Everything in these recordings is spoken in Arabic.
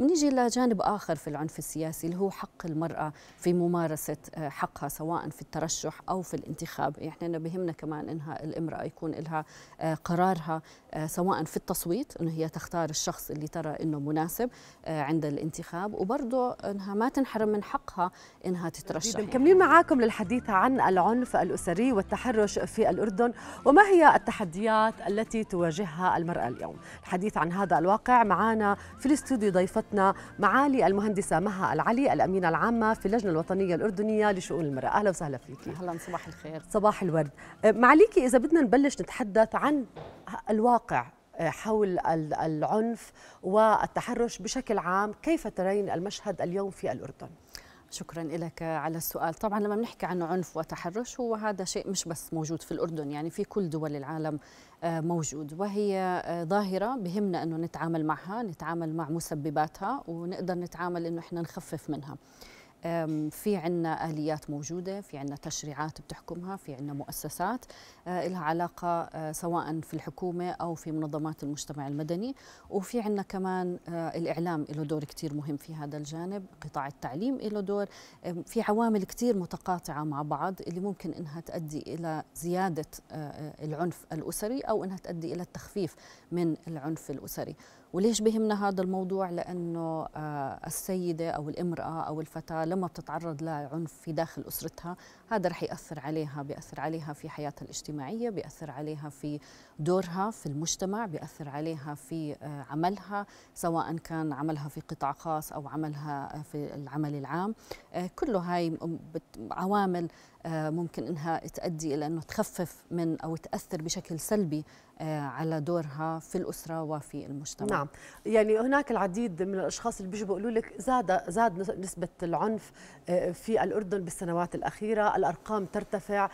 الى لجانب آخر في العنف السياسي اللي هو حق المرأة في ممارسة آه، حقها سواء في الترشح أو في الانتخاب إحنا بهمنا كمان إنها الامرأة يكون لها آه، قرارها آه، سواء في التصويت إنه هي تختار الشخص اللي ترى إنه مناسب عند الانتخاب وبرضه إنها ما تنحرم من حقها إنها تترشح مكملين يعني. معاكم للحديث عن العنف الأسري والتحرش في الأردن وما هي التحديات التي تواجهها المرأة اليوم الحديث عن هذا الواقع معنا في الاستوديو ضيفة ضيفتنا معالي المهندسه مها العلي الامينه العامه في اللجنه الوطنيه الاردنيه لشؤون المراه اهلا وسهلا فيكي اهلا صباح الخير صباح الورد أه، معاليكي اذا بدنا نبلش نتحدث عن الواقع أه، حول العنف والتحرش بشكل عام كيف ترين المشهد اليوم في الاردن شكرا لك على السؤال طبعا لما بنحكي عن عنف وتحرش هو هذا شيء مش بس موجود في الأردن يعني في كل دول العالم آه، موجود وهي آه، ظاهرة بهمنا أنه نتعامل معها نتعامل مع مسبباتها ونقدر نتعامل أنه إحنا نخفف منها في عنا آليات موجودة في عنا تشريعات بتحكمها في عنا مؤسسات أه، لها علاقة أه، سواء في الحكومة أو في منظمات المجتمع المدني وفي عنا كمان أه، الإعلام له دور كتير مهم في هذا الجانب قطاع التعليم له دور في عوامل كتير متقاطعة مع بعض اللي ممكن إنها تؤدي إلى زيادة العنف الأسري أو إنها تؤدي إلى التخفيف من العنف الأسري وليش بهمنا هذا الموضوع لانه آه، السيده او الامراه او الفتاه لما بتتعرض لعنف في داخل اسرتها هذا رح ياثر عليها بياثر عليها في حياتها الاجتماعيه بياثر عليها في دورها في المجتمع بياثر عليها في آه، عملها سواء كان عملها في قطاع خاص او عملها آه، في العمل العام كله هاي عوامل آه، ممكن انها تؤدي الى انه تخفف من او تاثر بشكل سلبي آه، على دورها في الاسره وفي المجتمع. نعم، يعني هناك العديد من الاشخاص اللي بيجوا بيقولوا لك زاد زاد نسبه العنف آه، في الاردن بالسنوات الاخيره، الارقام ترتفع،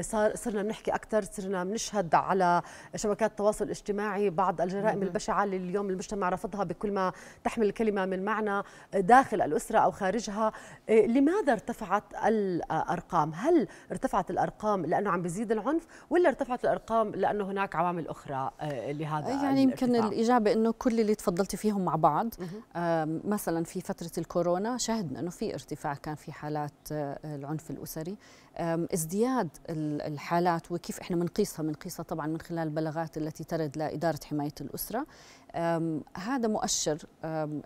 صار صرنا بنحكي اكثر، صرنا بنشهد على شبكات التواصل الاجتماعي بعض الجرائم البشعه اللي اليوم المجتمع رفضها بكل ما تحمل الكلمه من معنى داخل الاسره او خارجها، لماذا ارتفعت الارقام؟ هل ارتفعت الارقام لانه عم بيزيد العنف ولا ارتفعت الارقام لانه هناك عوامل اخرى آه، لهذا يعني يمكن الاجابه انه كل اللي تفضلتي فيهم مع بعض مثلا في فتره الكورونا شهدنا انه في ارتفاع كان في حالات آه، العنف الاسري ازدياد الحالات وكيف احنا بنقيسها بنقيسها طبعا من خلال البلاغات التي ترد لاداره حمايه الاسره هذا مؤشر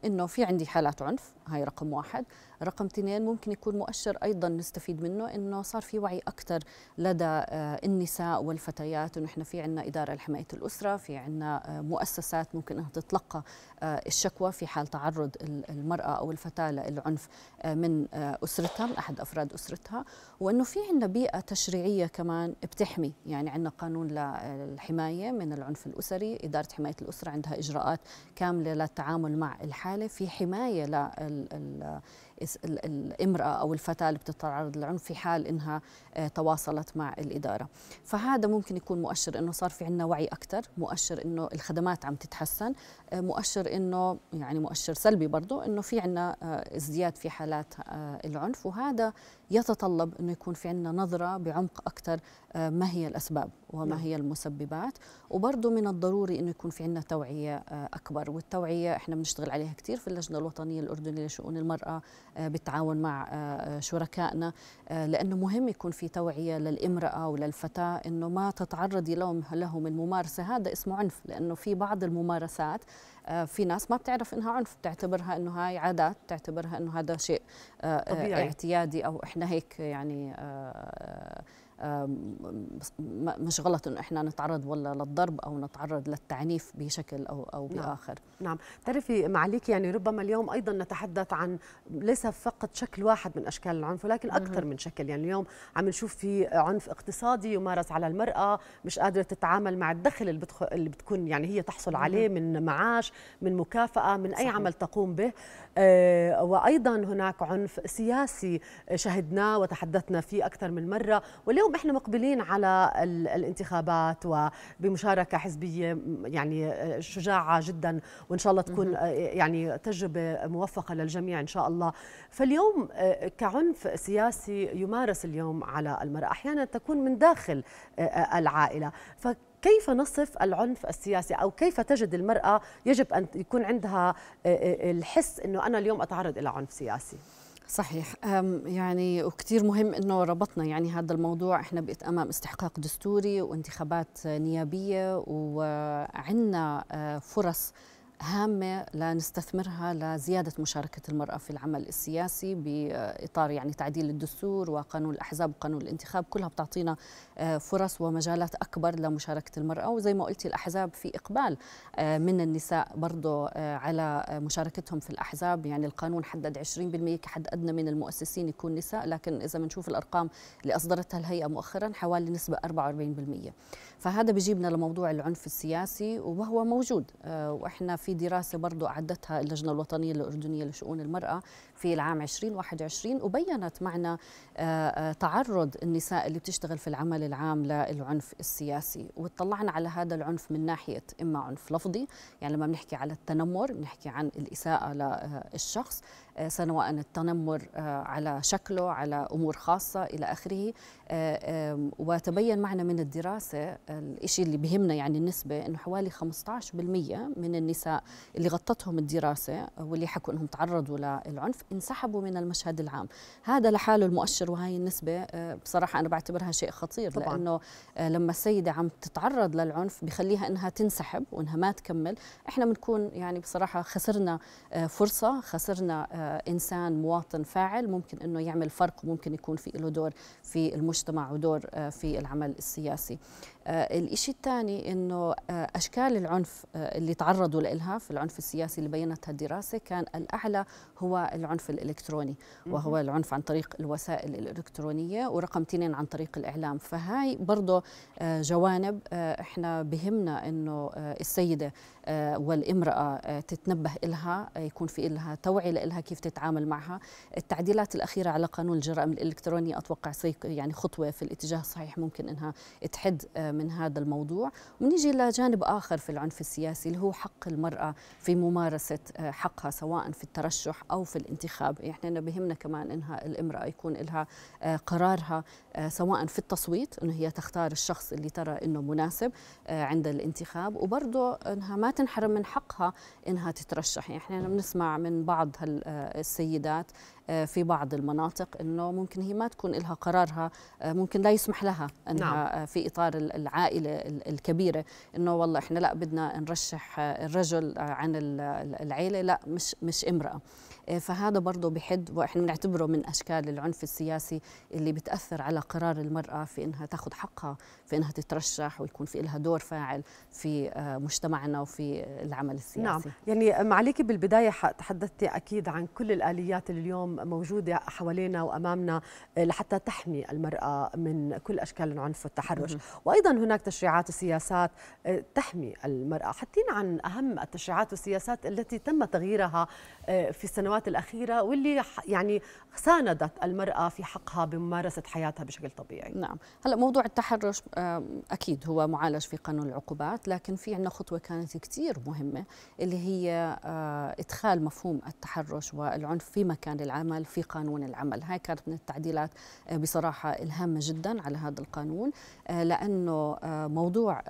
انه في عندي حالات عنف هاي رقم واحد رقم اثنين ممكن يكون مؤشر ايضا نستفيد منه انه صار في وعي اكثر لدى أه، النساء والفتيات انه احنا في عندنا اداره لحمايه الاسره في عندنا أه، مؤسسات ممكن انها تتلقى أه، الشكوى في حال تعرض المراه او الفتاه للعنف من اسرتها من احد افراد اسرتها وانه في عندنا بيئة تشريعية كمان بتحمي يعني عندنا قانون للحماية من العنف الأسري إدارة حماية الأسرة عندها إجراءات كاملة للتعامل مع الحالة في حماية لل الامرأة أو الفتاة اللي بتتعرض للعنف في حال إنها آه، تواصلت مع الإدارة فهذا ممكن يكون مؤشر إنه صار في عندنا وعي أكثر مؤشر إنه الخدمات عم تتحسن آه، مؤشر إنه يعني مؤشر سلبي برضه إنه في عندنا آه، ازدياد في حالات العنف وهذا يتطلب إنه يكون في عندنا نظرة بعمق أكثر ما هي الأسباب وما نعم. هي المسببات وبرضه من الضروري انه يكون في عندنا توعيه اكبر والتوعيه احنا بنشتغل عليها كثير في اللجنه الوطنيه الاردنيه لشؤون المراه آه، بالتعاون مع آه، آه، شركائنا لانه مهم يكون في توعيه للامراه وللفتاه انه ما تتعرض لهم لهم الممارسه هذا اسمه عنف لانه في بعض الممارسات في ناس ما بتعرف انها عنف بتعتبرها انه هاي عادات بتعتبرها انه هذا شيء طبيعي. اعتيادي او احنا هيك يعني مش غلط انه احنا نتعرض ولا للضرب او نتعرض للتعنيف بشكل او او نعم. باخر نعم, نعم. معليك يعني ربما اليوم ايضا نتحدث عن ليس فقط شكل واحد من اشكال العنف ولكن اكثر من شكل يعني اليوم عم نشوف في عنف اقتصادي يمارس على المراه مش قادره تتعامل مع الدخل اللي, بتخ... اللي بتكون يعني هي تحصل عليه من معاش من مكافاه من اي صحيح. عمل تقوم به آه وايضا هناك عنف سياسي شهدناه وتحدثنا فيه اكثر من مره واليوم اليوم احنا مقبلين على الانتخابات وبمشاركه حزبيه يعني آه، شجاعه جدا وان شاء الله تكون آه، يعني تجربه موفقه للجميع ان شاء الله فاليوم آه، كعنف سياسي يمارس اليوم على المراه احيانا تكون من داخل العائله ف كيف نصف العنف السياسي او كيف تجد المراه يجب ان يكون عندها الحس انه انا اليوم اتعرض الى عنف سياسي صحيح يعني وكثير مهم انه ربطنا يعني هذا الموضوع احنا بامام امام استحقاق دستوري وانتخابات نيابيه وعندنا آه، فرص هامة لنستثمرها لزيادة مشاركة المرأة في العمل السياسي بإطار يعني تعديل الدستور وقانون الأحزاب وقانون الانتخاب كلها بتعطينا آه، فرص ومجالات أكبر لمشاركة المرأة وزي ما قلتي الأحزاب في إقبال آه، من النساء برضو آه، على مشاركتهم في الأحزاب يعني القانون حدد 20% كحد أدنى من المؤسسين يكون نساء لكن إذا بنشوف الأرقام اللي أصدرتها الهيئة مؤخرا حوالي نسبة 44% فهذا بيجيبنا لموضوع العنف السياسي وهو موجود وإحنا في في دراسة برضو أعدتها اللجنة الوطنية الأردنية لشؤون المرأة في العام 2021 وبينت معنى تعرض النساء اللي بتشتغل في العمل العام للعنف السياسي وطلعنا على هذا العنف من ناحية إما عنف لفظي يعني لما بنحكي على التنمر بنحكي عن الإساءة للشخص آه، سواء التنمر آه، على شكله على أمور خاصة إلى آخره آه، وتبين معنا من الدراسة الشيء اللي بهمنا يعني النسبة أنه حوالي 15% من النساء اللي غطتهم الدراسة واللي حكوا أنهم تعرضوا للعنف انسحبوا من المشهد العام هذا لحاله المؤشر وهي النسبة آه، بصراحة أنا بعتبرها شيء خطير طبعا. لأنه آه، لما السيدة عم تتعرض للعنف بخليها أنها تنسحب وأنها ما تكمل إحنا بنكون يعني بصراحة خسرنا آه، فرصة خسرنا إنسان مواطن فاعل ممكن أنه يعمل فرق وممكن يكون في له دور في المجتمع ودور في العمل السياسي آه، الإشي الثاني أنه آه، أشكال العنف آه، اللي تعرضوا لها في العنف السياسي اللي بينتها الدراسة كان الأعلى هو العنف الإلكتروني وهو العنف عن طريق الوسائل الإلكترونية ورقم اثنين عن طريق الإعلام فهاي برضه جوانب إحنا بهمنا أنه السيدة والامرأة تتنبه إلها يكون في إلها توعية لإلها كيف تتعامل معها التعديلات الأخيرة على قانون الجرائم الإلكترونية أتوقع يعني خطوة في الاتجاه الصحيح ممكن أنها تحد من هذا الموضوع ونيجي لجانب آخر في العنف السياسي اللي هو حق المرأة في ممارسة آه، حقها سواء في الترشح أو في الانتخاب يعني إحنا بهمنا كمان إنها الامرأة يكون لها آه، قرارها آه، سواء في التصويت انه هي تختار الشخص اللي ترى انه مناسب آه، عند الانتخاب وبرضه انها ما تنحرم من حقها انها تترشح يعني احنا بنسمع من بعض آه، السيدات في بعض المناطق انه ممكن هي ما تكون لها قرارها ممكن لا يسمح لها انها نعم. في اطار العائله الكبيره انه والله احنا لا بدنا نرشح الرجل عن العيله لا مش مش امراه فهذا برضه بحد واحنا بنعتبره من اشكال العنف السياسي اللي بتاثر على قرار المرأة في أنها تأخذ حقها في أنها تترشح ويكون في لها دور فاعل في آه، مجتمعنا وفي آه، العمل السياسي نعم يعني معليك بالبداية تحدثتي أكيد عن كل الآليات اللي اليوم موجودة حوالينا وأمامنا آه، لحتى تحمي المرأة من كل أشكال العنف والتحرش وأيضا هناك تشريعات وسياسات تحمي المرأة حتينا عن أهم التشريعات والسياسات التي تم تغييرها في السنوات الأخيرة واللي يعني ساندت المرأة في حقها بممارسة حياتها بشكل طبيعي نعم هلا موضوع التحرش اكيد هو معالج في قانون العقوبات لكن في عندنا خطوه كانت كثير مهمه اللي هي آه، ادخال مفهوم التحرش والعنف في مكان العمل في قانون العمل هاي كانت من التعديلات آه، بصراحه الهامه جدا على هذا القانون آه، لانه موضوع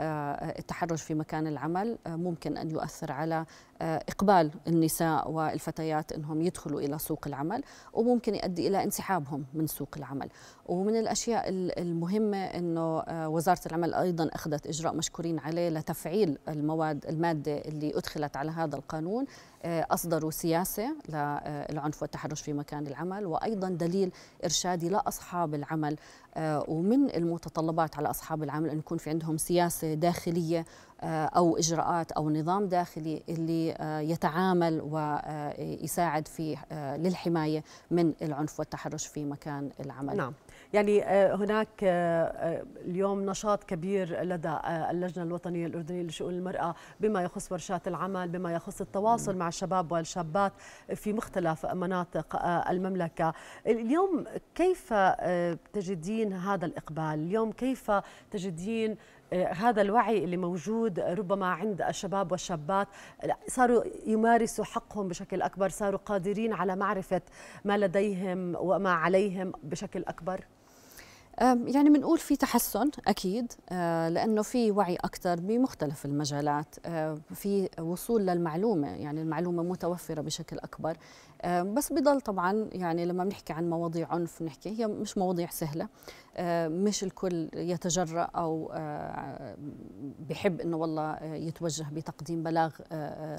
التحرش في مكان العمل ممكن ان يؤثر على اقبال النساء والفتيات انهم يدخلوا الى سوق العمل وممكن يؤدي الى انسحابهم من سوق العمل ومن الأشياء المهمة أنه آه، وزارة العمل أيضا أخذت إجراء مشكورين عليه لتفعيل المواد المادة اللي أدخلت على هذا القانون آه، أصدروا سياسة للعنف آه، والتحرش في مكان العمل وأيضا دليل إرشادي لأصحاب العمل ومن المتطلبات على أصحاب العمل أن يكون في عندهم سياسة داخلية أو إجراءات أو نظام داخلي اللي يتعامل ويساعد في للحماية من العنف والتحرش في مكان العمل نعم. يعني آه، هناك آه، آه، اليوم نشاط كبير لدى اللجنة الوطنية الأردنية لشؤون المرأة بما يخص ورشات العمل بما يخص التواصل مع الشباب والشابات في مختلف مناطق المملكة اليوم كيف تجدين هذا الإقبال اليوم كيف تجدين هذا الوعي اللي موجود ربما عند الشباب والشابات صاروا يمارسوا حقهم بشكل اكبر صاروا قادرين على معرفه ما لديهم وما عليهم بشكل اكبر يعني بنقول في تحسن اكيد أه، لانه في وعي اكثر بمختلف المجالات أه، في وصول للمعلومه يعني المعلومه متوفره بشكل اكبر آه، بس بضل طبعا يعني لما بنحكي عن مواضيع عنف بنحكي هي مش مواضيع سهله آه، مش الكل يتجرأ او آه، بحب انه والله يتوجه بتقديم بلاغ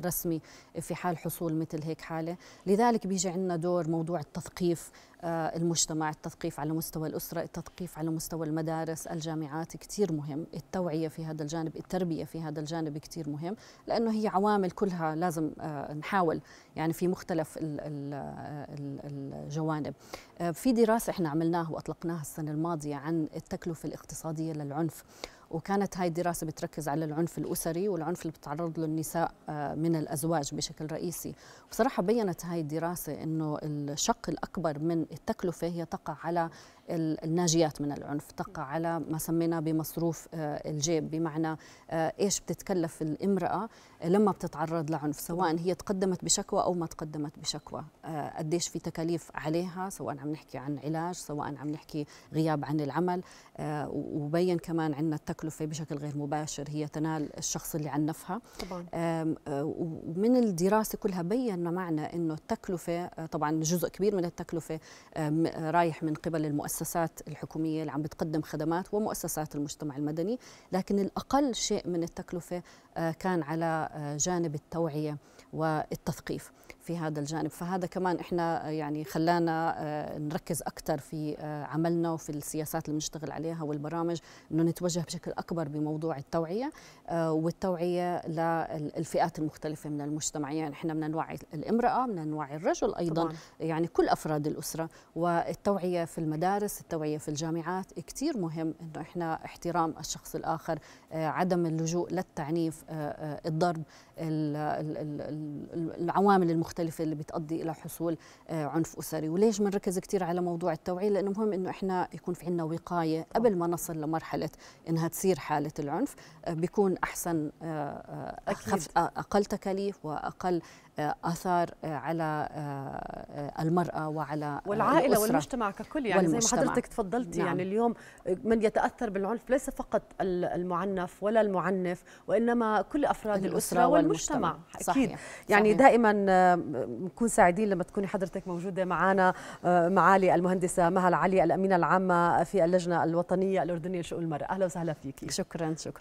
رسمي في حال حصول مثل هيك حاله لذلك بيجي عندنا دور موضوع التثقيف المجتمع التثقيف على مستوى الأسرة التثقيف على مستوى المدارس الجامعات كتير مهم التوعية في هذا الجانب التربية في هذا الجانب كتير مهم لأنه هي عوامل كلها لازم نحاول يعني في مختلف الجوانب آه، في دراسة احنا عملناها وأطلقناها السنة الماضية عن التكلفة الاقتصادية للعنف وكانت هاي الدراسة بتركز على العنف الأسري والعنف اللي بتعرض له النساء آه، من الأزواج بشكل رئيسي بصراحة بيّنت هاي الدراسة أنه الشق الأكبر من التكلفة هي تقع على الناجيات من العنف تقع على ما سميناه بمصروف آه، الجيب بمعنى آه، ايش بتتكلف الامراه لما بتتعرض لعنف سواء هي تقدمت بشكوى او ما تقدمت بشكوى آه، قديش في تكاليف عليها سواء عم نحكي عن علاج سواء عم نحكي غياب عن العمل وبين كمان عندنا التكلفه بشكل غير مباشر هي تنال الشخص اللي عنفها طبعا ومن الدراسه كلها بين معنا انه التكلفه طبعا جزء كبير من التكلفه رايح من قبل المؤسسة المؤسسات الحكوميه اللي عم بتقدم خدمات ومؤسسات المجتمع المدني لكن الاقل شيء من التكلفه آه، كان على آه، جانب التوعيه والتثقيف في هذا الجانب فهذا كمان احنا يعني خلانا آه، نركز اكثر في آه، عملنا وفي السياسات اللي بنشتغل عليها والبرامج انه نتوجه بشكل اكبر بموضوع التوعيه آه، والتوعيه للفئات المختلفه من المجتمع يعني احنا بدنا نوعي الامراه بدنا نوعي الرجل ايضا طبعاً. يعني كل افراد الاسره والتوعيه في المدارس التوعيه في الجامعات كثير مهم انه احنا احترام الشخص الاخر عدم اللجوء للتعنيف الضرب العوامل المختلفة اللي بتؤدي إلى حصول آه، عنف أسري وليش بنركز كثير على موضوع التوعية لأنه مهم أنه إحنا يكون في عندنا وقاية قبل ما نصل لمرحلة أنها تصير حالة العنف آه، بيكون أحسن آه، أقل تكاليف وأقل آثار على المرأة وعلى والعائلة الأسرة والمجتمع ككل يعني والمجتمع. زي ما حضرتك تفضلتي يعني نعم. يعني اليوم من يتأثر بالعنف ليس فقط المعنف ولا المعنف وإنما كل أفراد الأسرة, الأسرة والمجتمع, والمجتمع. أكيد يعني صحيح. دائما بنكون آه، سعيدين لما تكوني حضرتك موجودة معنا آه، معالي المهندسة مها العلي الأمينة العامة في اللجنة الوطنية الأردنية لشؤون المرأة أهلا وسهلا فيك شكرا شكرا